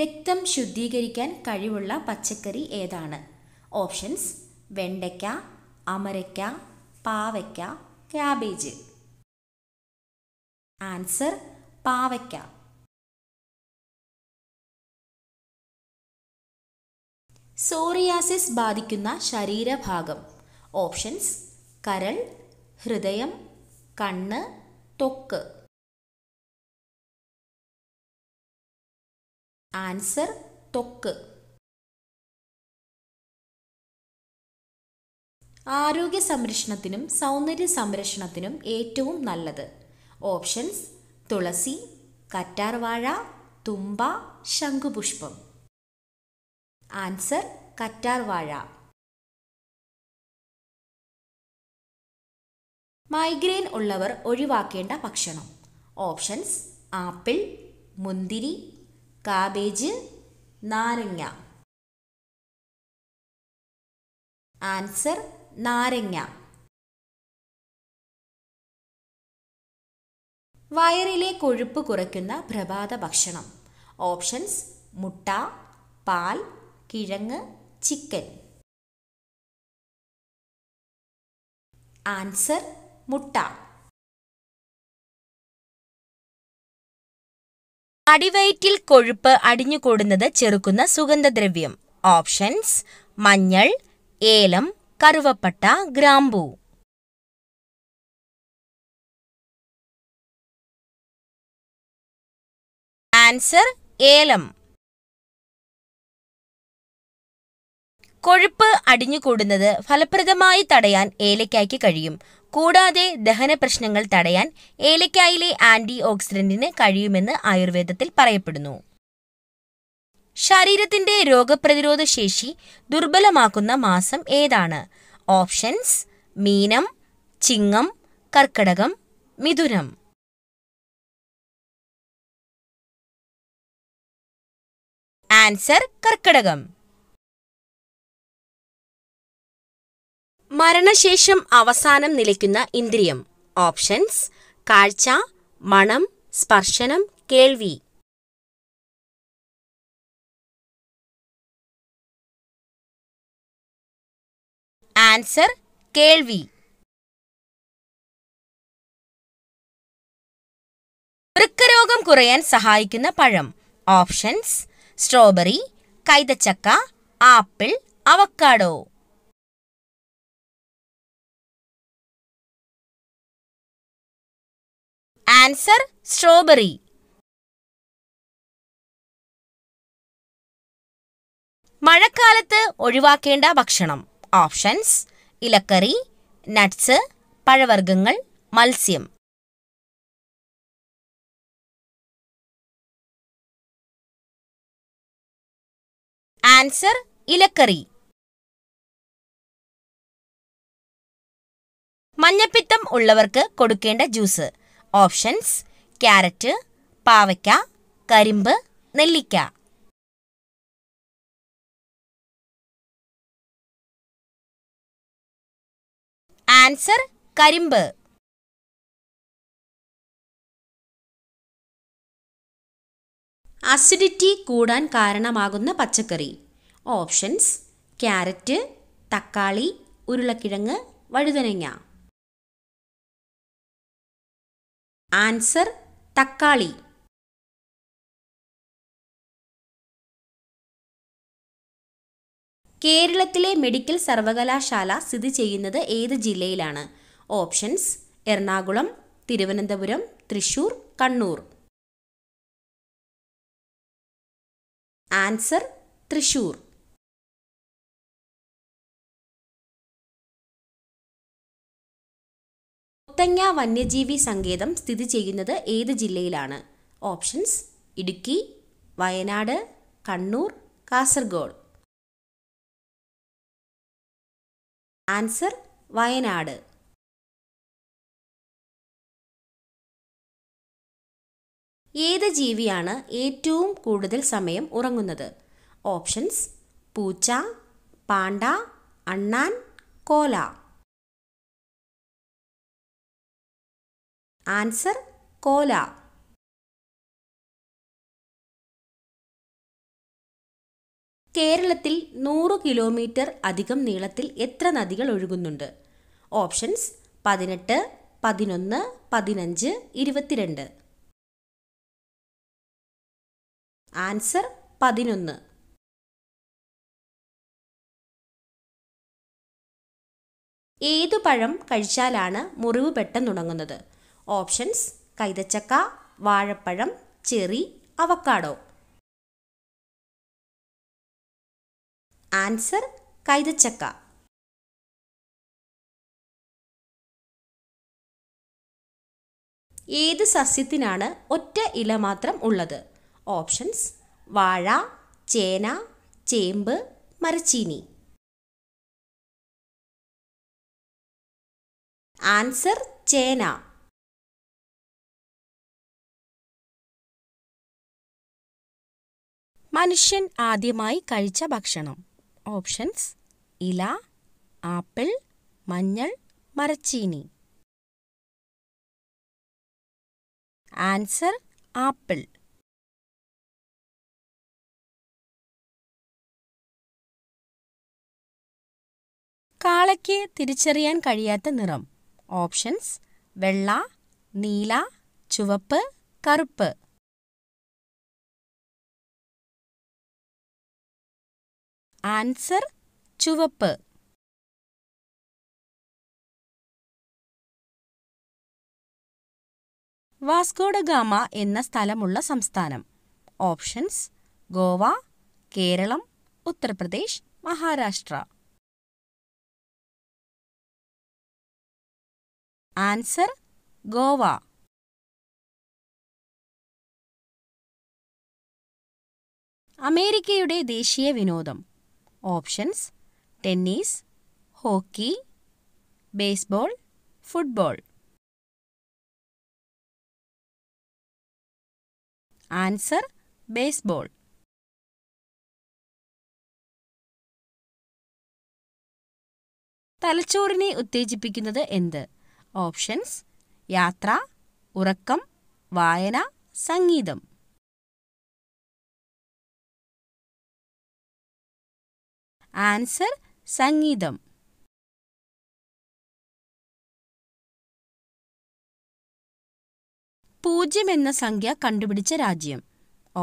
രക്തം ശുദ്ധീകരിക്കാൻ കഴിവുള്ള പച്ചക്കറി ഏതാണ് ഓപ്ഷൻസ് വെണ്ടയ്ക്ക അമരയ്ക്ക പാവയ്ക്ക ക്യാബേജ് ആൻസർ പാവയ്ക്ക സോറിയാസിസ് ബാധിക്കുന്ന ശരീരഭാഗം ഓപ്ഷൻസ് കരൾ ഹൃദയം കണ്ണ് തൊക്ക് ആൻസർ തൊക്ക് ആരോഗ്യ സംരക്ഷണത്തിനും സൗന്ദര്യ സംരക്ഷണത്തിനും ഏറ്റവും നല്ലത് ഓപ്ഷൻസ് തുളസി കറ്റാർവാഴ തുമ്പ ശംഖുപുഷ്പം ആൻസർ കറ്റാർവാഴ മൈഗ്രെയിൻ ഉള്ളവർ ഒഴിവാക്കേണ്ട ഭക്ഷണം ഓപ്ഷൻസ് ആപ്പിൾ മുന്തിരി കാബേജ് നാരങ്ങ ആൻസർ നാരങ്ങ വയറിലെ കൊഴുപ്പ് കുറയ്ക്കുന്ന പ്രഭാത ഭക്ഷണം ഓപ്ഷൻസ് മുട്ട പാൽ കിഴങ്ങ് ചിക്കൻ ആൻസർ മുട്ട അടിവയറ്റിൽ കൊഴുപ്പ് അടിഞ്ഞുകൂടുന്നത് ചെറുക്കുന്ന സുഗന്ധദ്രവ്യം ഓപ്ഷൻസ് മഞ്ഞൾ ഏലം കറുവപ്പട്ട ഗ്രാമ്പൂ ആൻസർ ഏലം കൊഴുപ്പ് അടിഞ്ഞുകൂടുന്നത് ഫലപ്രദമായി തടയാൻ ഏലയ്ക്കായ്ക്ക് കഴിയും കൂടാതെ ദഹന പ്രശ്നങ്ങൾ തടയാൻ ഏലക്കായിലെ ആന്റി ഓക്സിഡന്റിന് കഴിയുമെന്ന് ആയുർവേദത്തിൽ പറയപ്പെടുന്നു ശരീരത്തിന്റെ രോഗപ്രതിരോധ ശേഷി ദുർബലമാക്കുന്ന മാസം ഏതാണ് ഓപ്ഷൻസ് മീനം ചിങ്ങം കർക്കടകം മിഥുനം ആൻസർ കർക്കടകം മരണശേഷം അവസാനം നിലയ്ക്കുന്ന ഇന്ദ്രിയം ഓപ്ഷൻസ് കാഴ്ച മണം സ്പർശനം കേൾവി ആൻസർ കേൾവി വൃക്കരോഗം കുറയാൻ സഹായിക്കുന്ന പഴം ഓപ്ഷൻസ് സ്ട്രോബെറി കൈതച്ചക്ക ആപ്പിൾ അവക്കാഡോ ആൻസർ സ്ട്രോബെറി മഴക്കാലത്ത് ഒഴിവാക്കേണ്ട ഭക്ഷണം ഓപ്ഷൻസ് ഇലക്കറി നട്ട്സ് പഴവർഗ്ഗങ്ങൾ മത്സ്യം ആൻസർ ഇലക്കറി മഞ്ഞപ്പിത്തം ഉള്ളവർക്ക് കൊടുക്കേണ്ട ജ്യൂസ് ഓപ്ഷൻസ് ക്യാരറ്റ് പാവയ്ക്ക കരിമ്പ് നെല്ലിക്ക ആൻസർ കരിമ്പ് അസിഡിറ്റി കൂടാൻ കാരണമാകുന്ന പച്ചക്കറി ഓപ്ഷൻസ് ക്യാരറ്റ് തക്കാളി ഉരുളക്കിഴങ്ങ് വഴുതനങ്ങ ആൻസർ തക്കാളി കേരളത്തിലെ മെഡിക്കൽ സർവകലാശാല സ്ഥിതി ചെയ്യുന്നത് ഏത് ജില്ലയിലാണ് ഓപ്ഷൻസ് എറണാകുളം തിരുവനന്തപുരം തൃശൂർ കണ്ണൂർ ആൻസർ തൃശൂർ മുത്തങ്ങ വന്യജീവി സങ്കേതം സ്ഥിതി ചെയ്യുന്നത് ഏത് ജില്ലയിലാണ് ഓപ്ഷൻസ് ഇടുക്കി വയനാട് കണ്ണൂർ കാസർഗോഡ് ആൻസർ വയനാട് ഏത് ജീവിയാണ് ഏറ്റവും കൂടുതൽ സമയം ഉറങ്ങുന്നത് ഓപ്ഷൻസ് പൂച്ച പാണ്ട അണ്ണാൻ കോല ആൻസർ കോല കേരളത്തിൽ നൂറ് കിലോമീറ്റർ അധികം നീളത്തിൽ എത്ര നദികൾ ഒഴുകുന്നുണ്ട് ഓപ്ഷൻസ് പതിനെട്ട് പതിനൊന്ന് പതിനഞ്ച് ഇരുപത്തിരണ്ട് ആൻസർ പതിനൊന്ന് ഏതു പഴം കഴിച്ചാലാണ് മുറിവ് പെട്ടെന്നുണങ്ങുന്നത് ഓപ്ഷൻസ് കൈതച്ചക്ക വാഴപ്പഴം ചെറി അവക്കാഡോ ആൻസർ കൈതച്ചക്ക ഏത് സസ്യത്തിനാണ് ഒറ്റ ഇല മാത്രം ഉള്ളത് ഓപ്ഷൻസ് വാഴ ചേന ചേമ്പ് മരച്ചീനി ആൻസർ ചേന മനുഷ്യൻ ആദ്യമായി കഴിച്ച ഭക്ഷണം ഓപ്ഷൻസ് ഇല ആപ്പിൾ മഞ്ഞൾ മരച്ചീനി ആൻസർ ആപ്പിൾ കാളയ്ക്ക് തിരിച്ചറിയാൻ കഴിയാത്ത നിറം ഓപ്ഷൻസ് വെള്ള നീല ചുവപ്പ് കറുപ്പ് ആൻസർ ചുവപ്പ് വാസ്കോഡഗാമ എന്ന സ്ഥലമുള്ള സംസ്ഥാനം ഓപ്ഷൻസ് ഗോവ കേരളം ഉത്തർപ്രദേശ് മഹാരാഷ്ട്ര ആൻസർ ഗോവ അമേരിക്കയുടെ ദേശീയ വിനോദം options tennis hockey baseball football answer baseball തലച്ചോറിനെ ഉത്തേജിപ്പിക്കുന്നത് എന്ത് ഓപ്ഷൻസ് യാത്ര ഉറക്കം വായന സംഗീതം ആൻസർ സംഗീതം പൂജ്യം എന്ന സംഖ്യ കണ്ടുപിടിച്ച രാജ്യം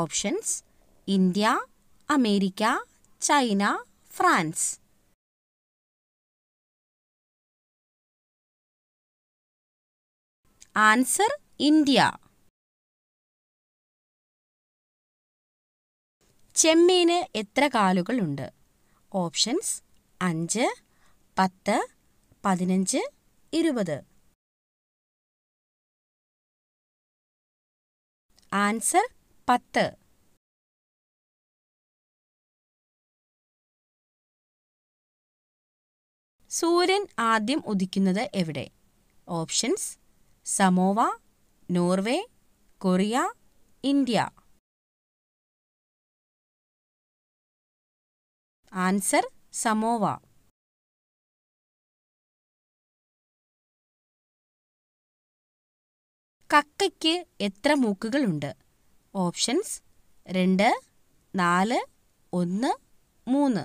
options India America China France answer India ചെമ്മീന് എത്ര കാലുകളുണ്ട് ഓപ്ഷൻസ് അഞ്ച് പത്ത് പതിനഞ്ച് ഇരുപത് ആൻസർ പത്ത് സൂര്യൻ ആദ്യം ഉദിക്കുന്നത് എവിടെ options Samoa Norway Korea India answer Samoa കക്കയ്ക്ക് എത്ര മൂക്കുകളുണ്ട് ഓപ്ഷൻസ് രണ്ട് നാല് ഒന്ന് മൂന്ന്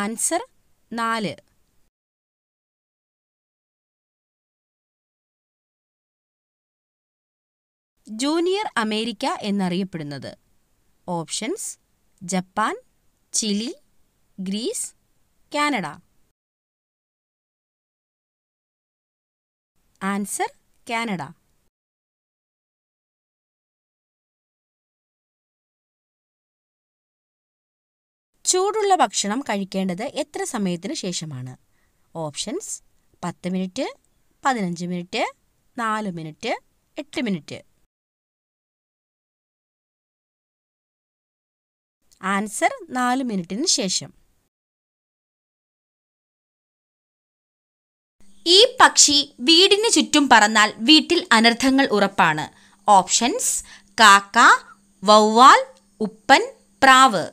ആൻസർ നാല് ജൂനിയർ അമേരിക്ക എന്നറിയപ്പെടുന്നത് options Japan Chile Greece Canada answer Canada ചൂടുള്ള ഭക്ഷണം കഴിക്കേണ്ടത് എത്ര സമയത്തിന് ശേഷമാണ് ഓപ്ഷൻസ് പത്ത് മിനിറ്റ് പതിനഞ്ച് മിനിറ്റ് നാല് മിനിറ്റ് എട്ട് മിനിറ്റ് ആൻസർ നാല് മിനിറ്റിന് ശേഷം ഈ പക്ഷി വീടിന് ചുറ്റും പറന്നാൽ വീട്ടിൽ അനർത്ഥങ്ങൾ ഉറപ്പാണ് ഓപ്ഷൻസ് കാക്ക വവ്വാൽ ഉപ്പൻ പ്രാവ്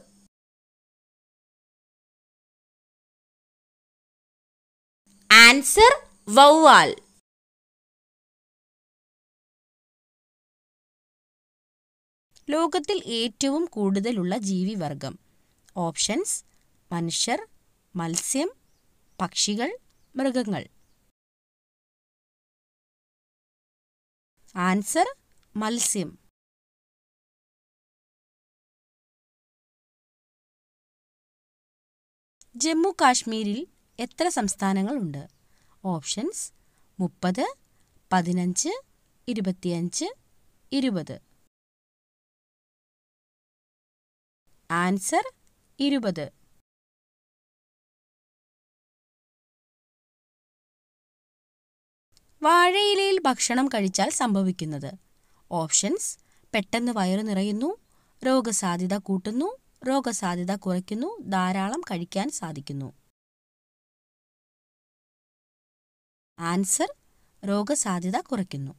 ആൻസർ വവ്വാൽ ലോകത്തിൽ ഏറ്റവും കൂടുതലുള്ള ജീവിവർഗം ഓപ്ഷൻസ് മനുഷ്യർ മത്സ്യം പക്ഷികൾ മൃഗങ്ങൾ ആൻസർ മത്സ്യം ജമ്മു കാശ്മീരിൽ എത്ര സംസ്ഥാനങ്ങളുണ്ട് ഓപ്ഷൻസ് മുപ്പത് പതിനഞ്ച് ഇരുപത്തിയഞ്ച് ഇരുപത് ആൻസർ ഇരുപത് വാഴയിലയിൽ ഭക്ഷണം കഴിച്ചാൽ സംഭവിക്കുന്നത് ഓപ്ഷൻസ് പെട്ടെന്ന് വയറു നിറയുന്നു രോഗസാധ്യത കൂട്ടുന്നു രോഗസാധ്യത കുറയ്ക്കുന്നു ധാരാളം കഴിക്കാൻ സാധിക്കുന്നു ആൻസർ രോഗസാധ്യത കുറയ്ക്കുന്നു